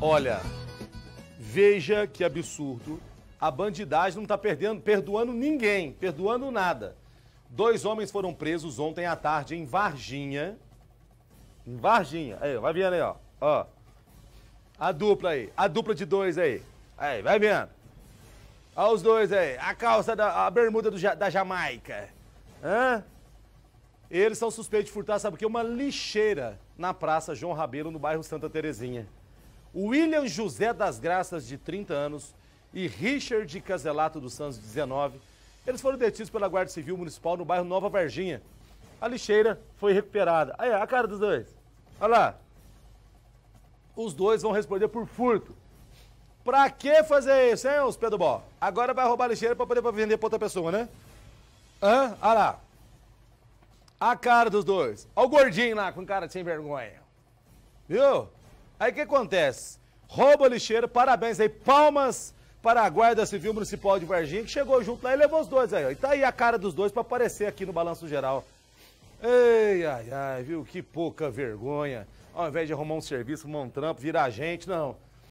Olha, veja que absurdo. A bandidagem não está perdendo, perdoando ninguém, perdoando nada. Dois homens foram presos ontem à tarde em Varginha. Em Varginha. Aí, vai vendo aí, ó. ó. A dupla aí. A dupla de dois aí. Aí, vai vendo. Olha os dois aí. A calça da a bermuda do, da Jamaica. Hã? Eles são suspeitos de furtar, sabe o que? Uma lixeira na Praça João Rabelo, no bairro Santa Terezinha. William José das Graças, de 30 anos, e Richard Caselato dos Santos, de 19. Eles foram detidos pela Guarda Civil Municipal no bairro Nova Varginha. A lixeira foi recuperada. Aí, a cara dos dois. Olha lá. Os dois vão responder por furto. Pra que fazer isso, hein, os pedobó? Agora vai roubar a lixeira pra poder vender pra outra pessoa, né? Hã? Olha lá. A cara dos dois. Olha o gordinho lá com cara de sem vergonha. Viu? Aí o que acontece? Rouba lixeiro, parabéns aí, palmas para a Guarda Civil Municipal de Varginha, que chegou junto lá e levou os dois aí. Ó. E tá aí a cara dos dois para aparecer aqui no Balanço Geral. Ei, ai, ai, viu? Que pouca vergonha. Ao invés de arrumar um serviço, arrumar um trampo, virar gente, não.